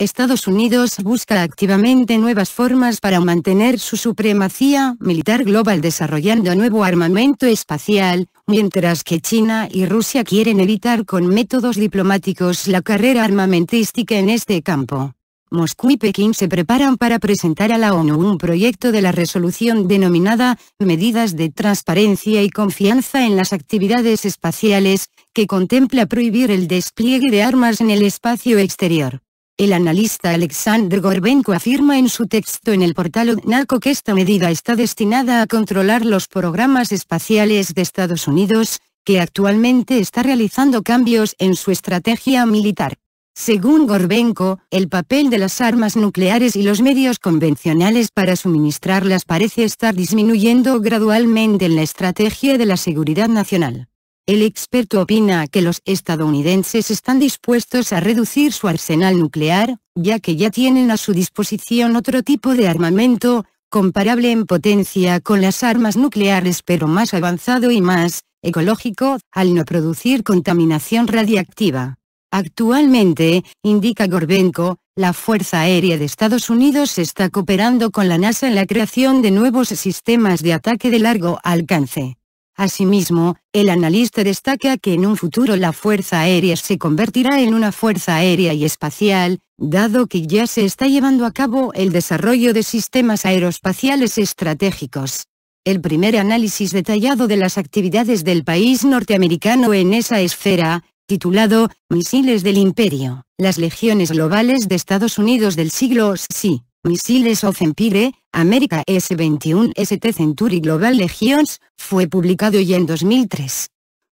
Estados Unidos busca activamente nuevas formas para mantener su supremacía militar global desarrollando nuevo armamento espacial, mientras que China y Rusia quieren evitar con métodos diplomáticos la carrera armamentística en este campo. Moscú y Pekín se preparan para presentar a la ONU un proyecto de la resolución denominada Medidas de Transparencia y Confianza en las Actividades Espaciales, que contempla prohibir el despliegue de armas en el espacio exterior. El analista Alexander Gorbenko afirma en su texto en el portal UNACO que esta medida está destinada a controlar los programas espaciales de Estados Unidos, que actualmente está realizando cambios en su estrategia militar. Según Gorbenko, el papel de las armas nucleares y los medios convencionales para suministrarlas parece estar disminuyendo gradualmente en la estrategia de la seguridad nacional. El experto opina que los estadounidenses están dispuestos a reducir su arsenal nuclear, ya que ya tienen a su disposición otro tipo de armamento, comparable en potencia con las armas nucleares pero más avanzado y más, ecológico, al no producir contaminación radiactiva. Actualmente, indica Gorbenko, la Fuerza Aérea de Estados Unidos está cooperando con la NASA en la creación de nuevos sistemas de ataque de largo alcance. Asimismo, el analista destaca que en un futuro la Fuerza Aérea se convertirá en una Fuerza Aérea y Espacial, dado que ya se está llevando a cabo el desarrollo de sistemas aeroespaciales estratégicos. El primer análisis detallado de las actividades del país norteamericano en esa esfera, titulado Misiles del Imperio, las legiones globales de Estados Unidos del siglo XXI Misiles of Empire, América S-21 ST Century Global Legions, fue publicado ya en 2003.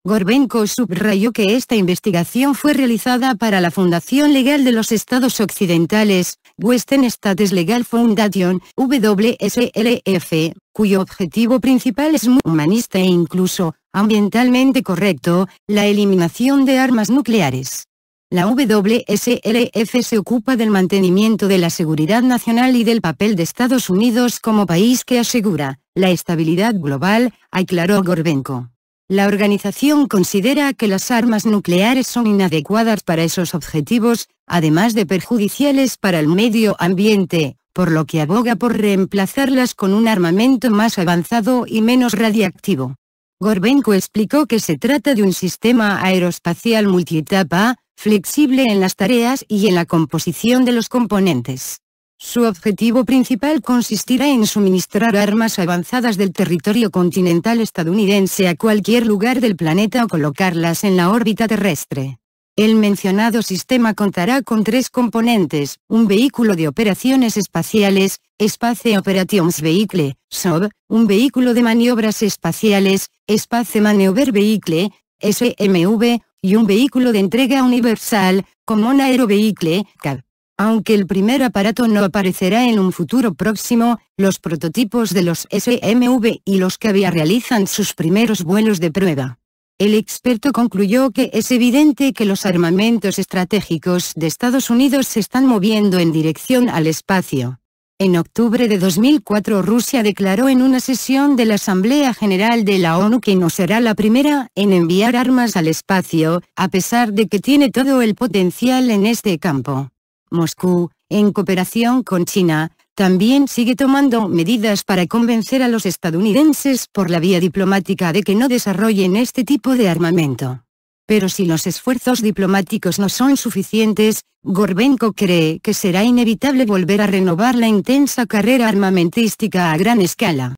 Gorbenko subrayó que esta investigación fue realizada para la Fundación Legal de los Estados Occidentales, Western States Legal Foundation, WSLF, cuyo objetivo principal es muy humanista e incluso, ambientalmente correcto, la eliminación de armas nucleares. La WSLF se ocupa del mantenimiento de la seguridad nacional y del papel de Estados Unidos como país que asegura la estabilidad global, aclaró Gorbenko. La organización considera que las armas nucleares son inadecuadas para esos objetivos, además de perjudiciales para el medio ambiente, por lo que aboga por reemplazarlas con un armamento más avanzado y menos radiactivo. Gorbenko explicó que se trata de un sistema aeroespacial multietapa, flexible en las tareas y en la composición de los componentes. Su objetivo principal consistirá en suministrar armas avanzadas del territorio continental estadounidense a cualquier lugar del planeta o colocarlas en la órbita terrestre. El mencionado sistema contará con tres componentes, un vehículo de operaciones espaciales, Space Operations Vehicle, SOV, un vehículo de maniobras espaciales, Space Maneuver Vehicle, SMV, y un vehículo de entrega universal, como un aerovehicle, CAB. Aunque el primer aparato no aparecerá en un futuro próximo, los prototipos de los SMV y los que había realizan sus primeros vuelos de prueba. El experto concluyó que es evidente que los armamentos estratégicos de Estados Unidos se están moviendo en dirección al espacio. En octubre de 2004 Rusia declaró en una sesión de la Asamblea General de la ONU que no será la primera en enviar armas al espacio, a pesar de que tiene todo el potencial en este campo. Moscú, en cooperación con China, también sigue tomando medidas para convencer a los estadounidenses por la vía diplomática de que no desarrollen este tipo de armamento pero si los esfuerzos diplomáticos no son suficientes, Gorbenko cree que será inevitable volver a renovar la intensa carrera armamentística a gran escala.